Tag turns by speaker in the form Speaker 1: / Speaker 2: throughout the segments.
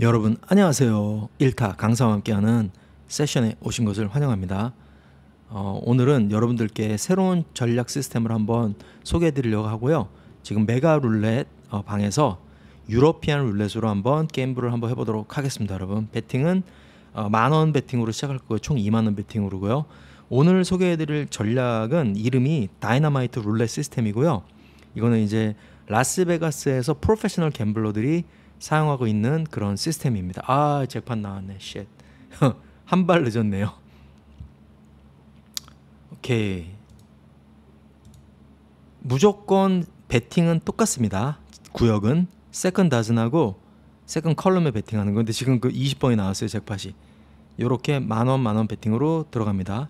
Speaker 1: 여러분 안녕하세요. 일타 강사와 함께하는 세션에 오신 것을 환영합니다. 어, 오늘은 여러분들께 새로운 전략 시스템을 한번 소개해 드리려고 하고요. 지금 메가 룰렛 어, 방에서 유러피안 룰렛으로 한번 게임부를 한번 해보도록 하겠습니다. 여러분 배팅은 어, 만원 배팅으로 시작할 거고요. 총 2만원 배팅으로고요 오늘 소개해 드릴 전략은 이름이 다이너마이트 룰렛 시스템이고요. 이거는 이제 라스베가스에서 프로페셔널 갬블러들이 사용하고 있는 그런 시스템입니다. 아 재판 나왔네. 쉣. 한발 늦었네요. 오케이. 무조건 배팅은 똑같습니다. 구역은 세컨 다즌하고 세컨 컬럼에 배팅하는 건데 지금 그 20번이 나왔어요 잭팟이. 이렇게 만원 만 원 배팅으로 들어갑니다.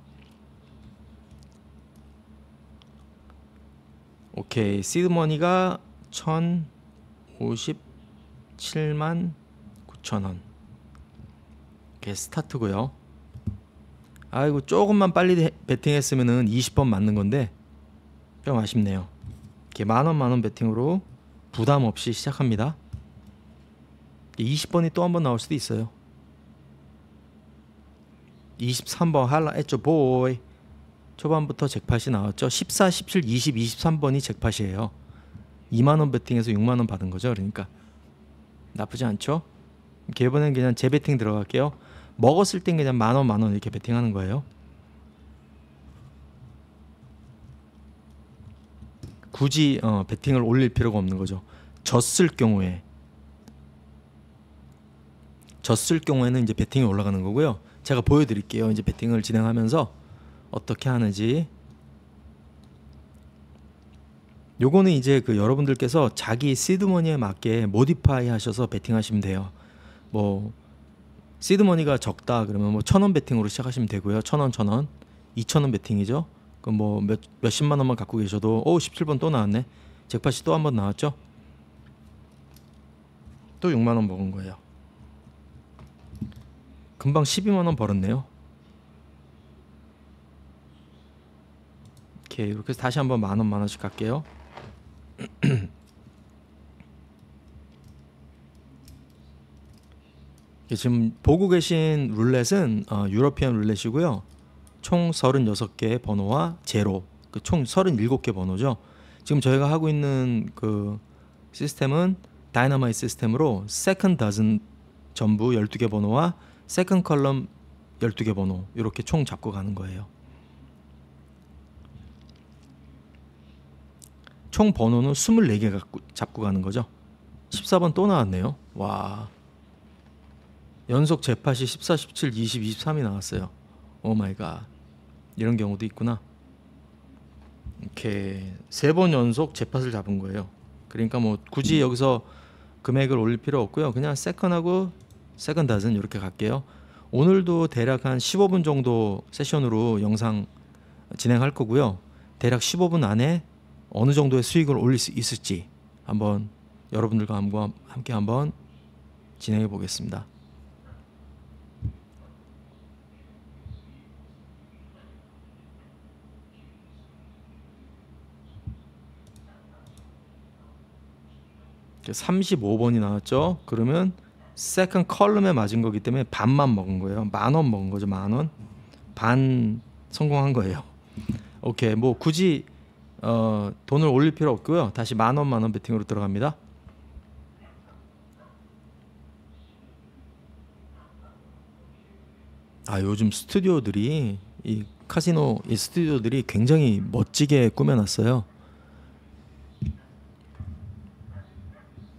Speaker 1: 오케이 시드머니가 1050 7만 9천원 이게 스타트고요 아이고 조금만 빨리 베팅했으면은 20번 맞는 건데 좀 아쉽네요 이렇게 만 원 만원 베팅으로 부담 없이 시작합니다 20번이 또 한번 나올 수도 있어요 23번 할라 했죠 보이 초반부터 잭팟이 나왔죠 14, 17, 20, 23번이 잭팟이에요 2만원 베팅에서 6만원 받은 거죠 그러니까 나쁘지 않죠? 개번엔 그냥 재배팅 들어갈게요. 먹었을 땐 그냥 만원 만원 이렇게 배팅하는 거예요. 굳이 어, 배팅을 올릴 필요가 없는 거죠. 졌을 경우에 졌을 경우에는 이제 배팅이 올라가는 거고요. 제가 보여드릴게요. 이제 배팅을 진행하면서 어떻게 하는지 요거는 이제 그 여러분들께서 자기 시드머니에 맞게 모디파이 하셔서 베팅하시면 돼요. 뭐 시드머니가 적다 그러면 뭐천원 베팅으로 시작하시면 되고요. 천 원, 천 원, 이천 원 베팅이죠. 그럼 뭐 몇, 몇십만 원만 갖고 계셔도 오 어, 17번 또 나왔네. 잭팟이 또한 번 나왔죠. 또 6만 원 먹은 거예요. 금방 12만 원 벌었네요. 이렇게 이렇게 다시 한번 만 원, 만 원씩 갈게요. 예, 지금 보고 계신 룰렛은 어, 유러피안 룰렛이고요. 총 36개의 번호와 제로, 그총 37개 번호죠. 지금 저희가 하고 있는 그 시스템은 다이너마이 시스템으로 세컨 다즌 전부 12개 번호와 세컨 컬럼 12개 번호 이렇게 총 잡고 가는 거예요. 총 번호는 24개 갖고, 잡고 가는 거죠. 14번 또 나왔네요. 와. 연속 재팟이 14, 17, 20, 23이 나왔어요. 오 마이 갓. 이런 경우도 있구나. 이렇게 세 번 연속 재팟을 잡은 거예요. 그러니까 뭐 굳이 여기서 금액을 올릴 필요 없고요. 그냥 세컨하고 세컨 다은 이렇게 갈게요. 오늘도 대략 한 15분 정도 세션으로 영상 진행할 거고요. 대략 15분 안에 어느 정도의 수익을 올릴 수 있을지 한번 여러분들과 함께 한번 진행해 보겠습니다. 35번이 나왔죠. 그러면 세컨 컬럼에 맞은 거기 때문에 반만 먹은 거예요. 만원 먹은 거죠. 만 원. 반 성공한 거예요. 오케이. 뭐 굳이 어, 돈을 올릴 필요 없고요. 다시 만원 만원 배팅으로 들어갑니다. 아 요즘 스튜디오들이 이 카지노 이 스튜디오들이 굉장히 멋지게 꾸며놨어요.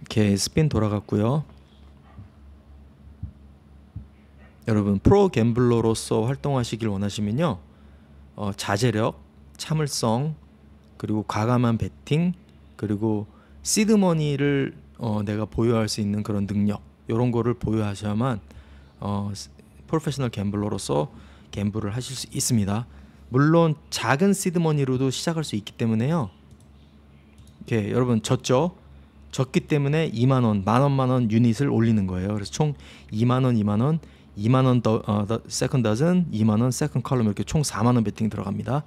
Speaker 1: 이렇게 스핀 돌아갔고요. 여러분 프로 갬블러로서 활동하시길 원하시면요 어, 자제력, 참을성, 그리고 과감한 베팅 그리고 시드머니를 어, 내가 보유할 수 있는 그런 능력 이런 거를 보유하셔야만 어, 프로페셔널 갬블러로서 갬블을 하실 수 있습니다. 물론 작은 시드머니로도 시작할 수 있기 때문에요. 이렇게 여러분 졌죠? 졌기 때문에 2만 원, 만 원, 만원 유닛을 올리는 거예요. 그래서 총 2만 원, 2만 원, 2만 원 더, 세컨 더즌, 2만 원 세컨 컬럼 이렇게 총 4만 원 베팅 들어갑니다.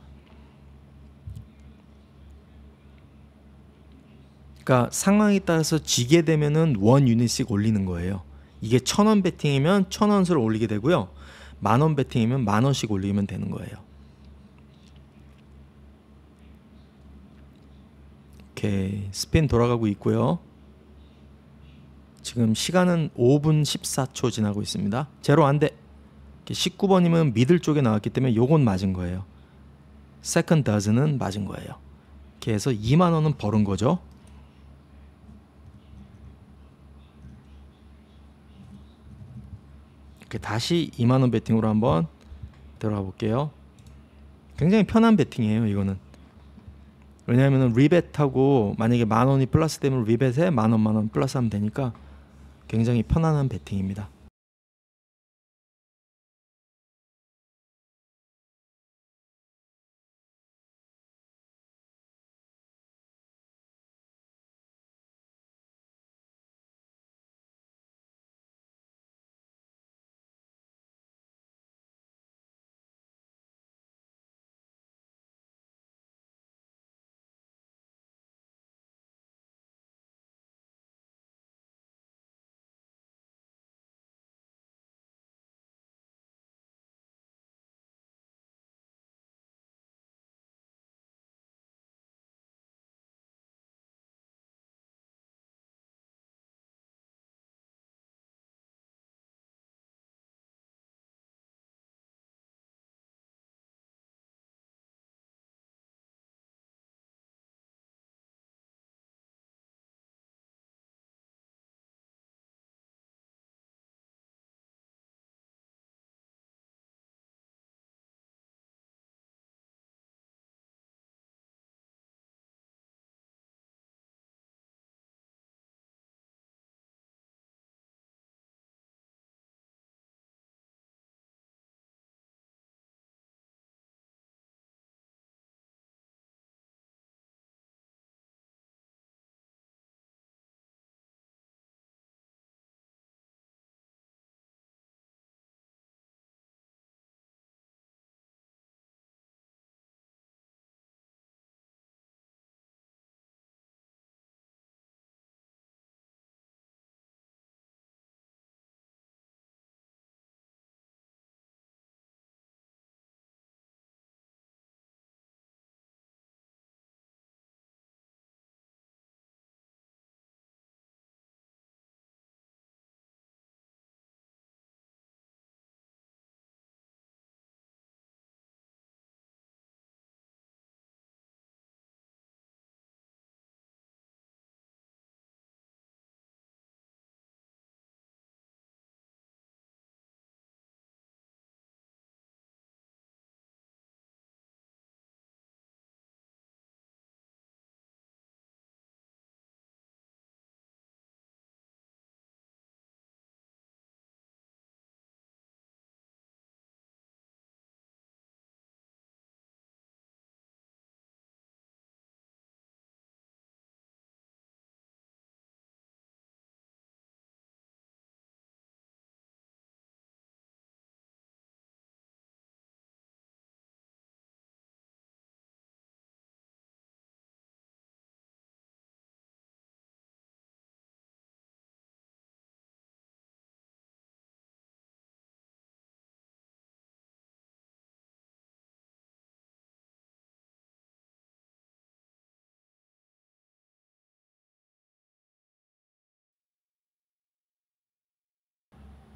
Speaker 1: 그러니까 상황에 따라서 지게 되면은 원 유닛씩 올리는 거예요. 이게 천원 베팅이면 천 원수를 올리게 되고요. 만원 베팅이면 만 원씩 올리면 되는 거예요. 이렇게 스핀 돌아가고 있고요. 지금 시간은 5분 14초 지나고 있습니다. 제로 안 돼. 19번이면 미들 쪽에 나왔기 때문에 요건 맞은 거예요. 세컨 다즈는 맞은 거예요. 이렇게 해서 2만 원은 벌은 거죠. 이렇게 다시 2만 원 베팅으로 한번 들어가 볼게요. 굉장히 편한 베팅이에요, 이거는. 왜냐하면 리벳하고 만약에 만 원이 플러스 되면 리벳에 만 원, 만원 플러스하면 되니까 굉장히 편안한 베팅입니다.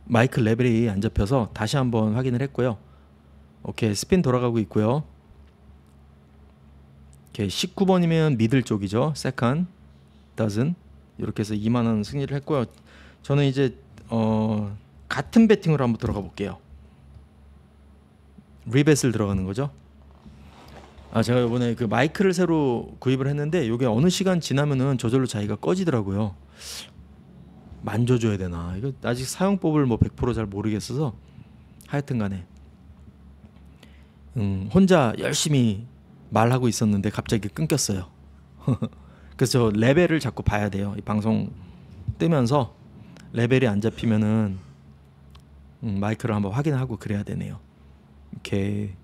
Speaker 1: 마이크 레벨이 안 잡혀서 다시 한번 확인을 했고요. 오케이 스핀 돌아가고 있고요. 오케이 19번이면 미들 쪽이죠. 세컨 다즌 이렇게 해서 2만 원 승리를 했고요. 저는 이제 어, 같은 배팅으로 한번 들어가 볼게요. 리벳을 들어가는 거죠. 아 제가 이번에 그 마이크를 새로 구입을 했는데 이게 어느 시간 지나면은 저절로 자기가 꺼지더라고요. 만져줘야 되나 이거 아직 사용법을 뭐 100%잘 모르겠어서 하여튼간에 음, 혼자 열심히 말하고 있었는데 갑자기 끊겼어요. 그래서 레벨을 자꾸 봐야 돼요. 이 방송 뜨면서 레벨이 안 잡히면은 음, 마이크를 한번 확인하고 그래야 되네요. 이렇게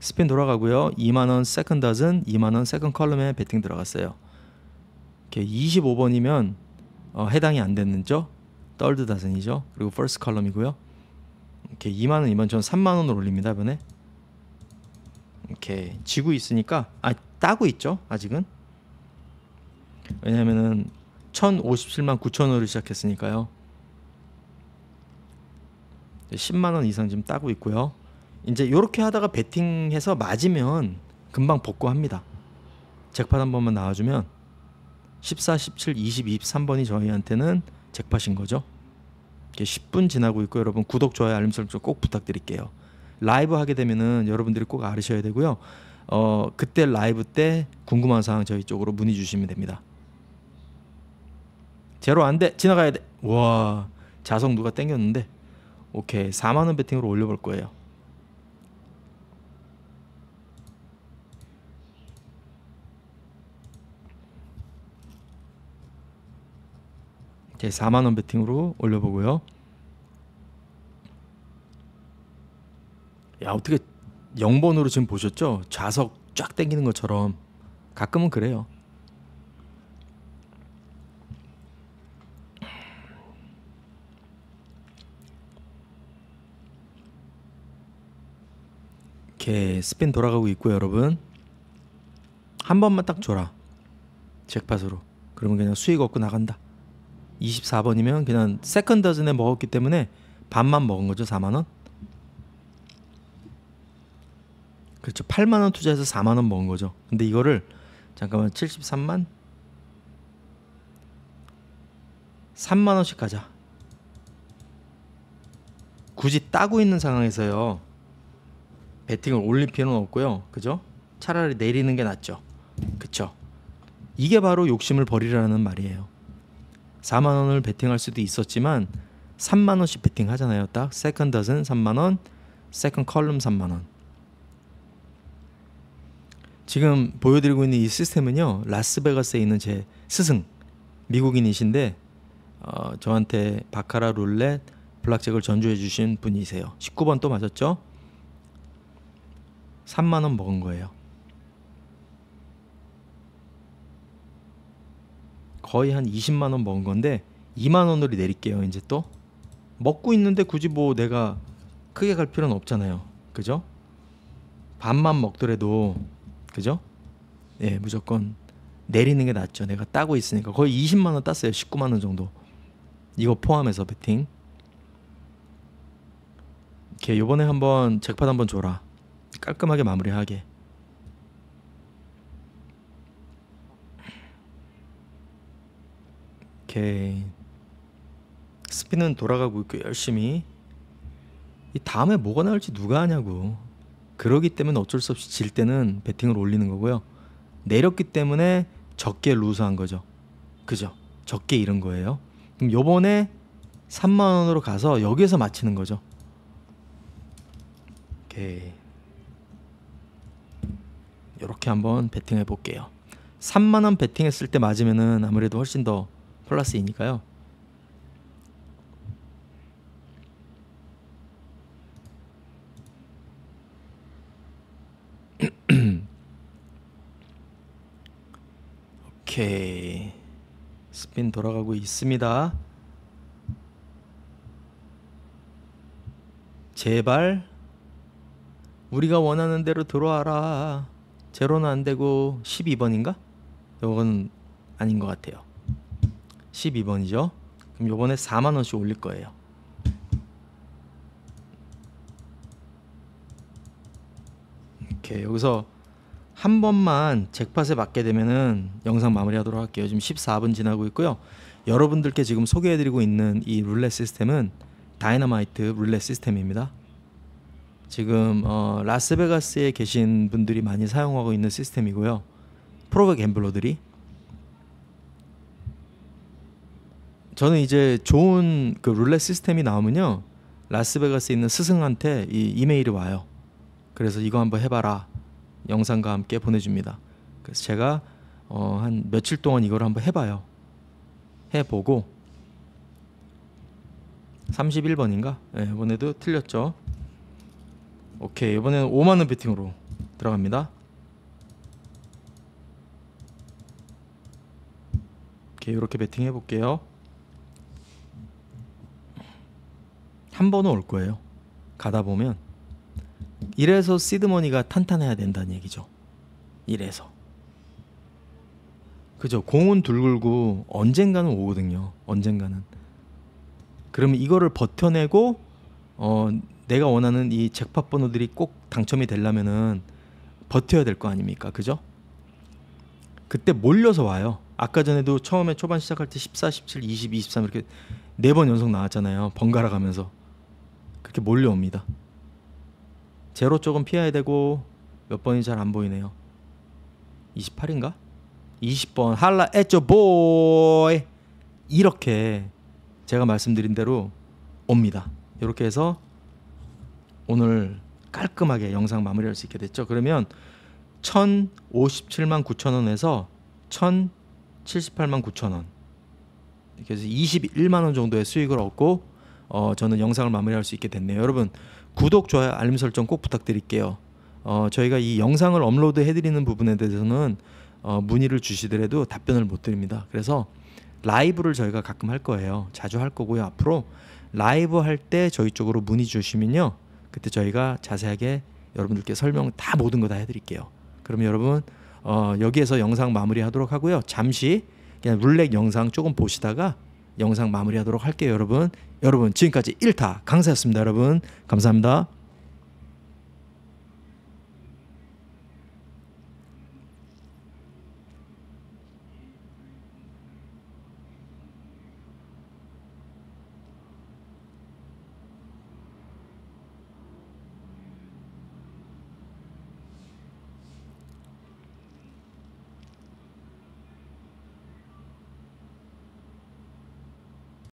Speaker 1: 스핀 돌아가고요. 2만 원 세컨 더즌, 2만 원 세컨 컬럼에 베팅 들어갔어요. 이렇게 25번이면 어, 해당이 안 되는 죠 떨드 다슨이죠. 그리고 퍼스트 컬럼이고요. 이렇게 2만 원, 2만 원 3만 원으로 올립니다. 이번에 이렇게 지고 있으니까 아 따고 있죠. 아직은 왜냐면은 1,057만 9천 원으로 시작했으니까요. 10만 원 이상 지금 따고 있고요. 이제 이렇게 하다가 베팅해서 맞으면 금방 복구합니다. 잭팟 한 번만 나와주면 14, 17, 20, 23번이 저희한테는 잭팟인 거죠. 이게 10분 지나고 있고 여러분 구독, 좋아요, 알림 설정 꼭 부탁드릴게요. 라이브 하게 되면은 여러분들이 꼭 알으셔야 되고요. 어, 그때 라이브 때 궁금한 사항 저희 쪽으로 문의 주시면 됩니다. 제로 안 돼. 지나가야 돼. 와. 자석 누가 땡겼는데. 오케이. 4만 원배팅으로 올려 볼 거예요. 제 4만 원배팅으로 올려보고요. 야 어떻게 0번으로 지금 보셨죠? 좌석 쫙 당기는 것처럼 가끔은 그래요. 이렇게 스핀 돌아가고 있고요, 여러분. 한 번만 딱 줘라. 잭팟으로. 그러면 그냥 수익 얻고 나간다. 24번이면 그냥 세컨 더즌에 먹었기 때문에 반만 먹은 거죠. 4만 원. 그렇죠. 8만 원 투자해서 4만 원 먹은 거죠. 근데 이거를 잠깐만 73만 3만 원씩 가자. 굳이 따고 있는 상황에서요. 배팅을 올릴 필요는 없고요. 그죠? 차라리 내리는 게 낫죠. 그쵸? 이게 바로 욕심을 버리라는 말이에요. 4만 원을 베팅할 수도 있었지만 3만 원씩 베팅하잖아요. 딱 세컨 더은 3만 원, 세컨 컬럼 3만 원. 지금 보여드리고 있는 이 시스템은요. 라스베가스에 있는 제 스승 미국인이신데 어, 저한테 바카라 룰렛 블락잭을 전주해 주신 분이세요. 19번 또 맞았죠? 3만 원 먹은 거예요. 거의 한 20만 원 먹은 건데 2만 원으로 내릴게요. 이제 또 먹고 있는데 굳이 뭐 내가 크게 갈 필요는 없잖아요. 그죠? 밥만 먹더라도 그죠? 예, 무조건 내리는 게 낫죠. 내가 따고 있으니까 거의 20만 원 땄어요. 19만 원 정도. 이거 포함해서 베팅 이렇게 요번에 한번 잭팟 한번 줘라. 깔끔하게 마무리하게. 오케이. 스피는 돌아가고 있고 열심히. 이 다음에 뭐가 나올지 누가 아냐고. 그러기 때문에 어쩔 수 없이 질 때는 배팅을 올리는 거고요. 내렸기 때문에 적게 루스한 거죠. 그죠? 적게 잃은 거예요. 그럼 요번에 3만 원으로 가서 여기에서 마치는 거죠. 오케이. 이렇게 한번 베팅해 볼게요. 3만 원 베팅했을 때 맞으면은 아무래도 훨씬 더 플러스 이니까요 오케이. 스핀 돌아가고 있습니다. 제발 우리가 원하는 대로 들어와라. 제로는 안 되고 12번인가? 이건 아닌 것 같아요. 12번이죠. 그럼 요번에 4만 원씩 올릴 거예요. 이렇게 여기서 한 번만 잭팟에 맞게 되면은 영상 마무리하도록 할게요. 지금 14분 지나고 있고요. 여러분들께 지금 소개해드리고 있는 이 룰렛 시스템은 다이너마이트 룰렛 시스템입니다. 지금 어, 라스베가스에 계신 분들이 많이 사용하고 있는 시스템이고요. 프로그 갬블러들이 저는 이제 좋은 그 룰렛 시스템이 나오면요 라스베가스에 있는 스승한테 이 이메일이 와요. 그래서 이거 한번 해봐라 영상과 함께 보내줍니다. 그래서 제가 어, 한 며칠 동안 이걸 한번 해봐요. 해보고 31번인가? 네, 예, 이번에도 틀렸죠. 오케이 이번에는 5만원 베팅으로 들어갑니다. 오케이 이렇게 베팅해 볼게요. 한 번은 올 거예요. 가다 보면 이래서 시드머니가 탄탄해야 된다는 얘기죠. 이래서 그죠. 공은 둘굴고 언젠가는 오거든요. 언젠가는 그러면 이거를 버텨내고 어 내가 원하는 이 잭팟 번호들이 꼭 당첨이 되려면은 버텨야 될 거 아닙니까? 그죠? 그때 몰려서 와요. 아까 전에도 처음에 초반 시작할 때 14, 17, 20, 23 이렇게 네 번 연속 나왔잖아요. 번갈아 가면서. 그렇게 몰려옵니다. 제로 쪽은 피해야 되고 몇 번이 잘 안 보이네요. 28인가? 20번 할라 엣죠 보이 이렇게 제가 말씀드린 대로 옵니다. 이렇게 해서 오늘 깔끔하게 영상 마무리할 수 있게 됐죠. 그러면 1,057만 9천 원에서 1,078만 9천 원 이렇게 해서 21만 원 정도의 수익을 얻고 어, 저는 영상을 마무리할 수 있게 됐네요. 여러분 구독, 좋아요, 알림 설정 꼭 부탁드릴게요. 어, 저희가 이 영상을 업로드 해드리는 부분에 대해서는 어, 문의를 주시더라도 답변을 못 드립니다. 그래서 라이브를 저희가 가끔 할 거예요. 자주 할 거고요. 앞으로 라이브 할 때 저희 쪽으로 문의 주시면요. 그때 저희가 자세하게 여러분들께 설명 다 모든 거 다 해드릴게요. 그럼 여러분 어, 여기에서 영상 마무리하도록 하고요. 잠시 그냥 룰렉 영상 조금 보시다가 영상 마무리하도록 할게요, 여러분. 여러분, 지금까지 1타 강사였습니다, 여러분. 감사합니다.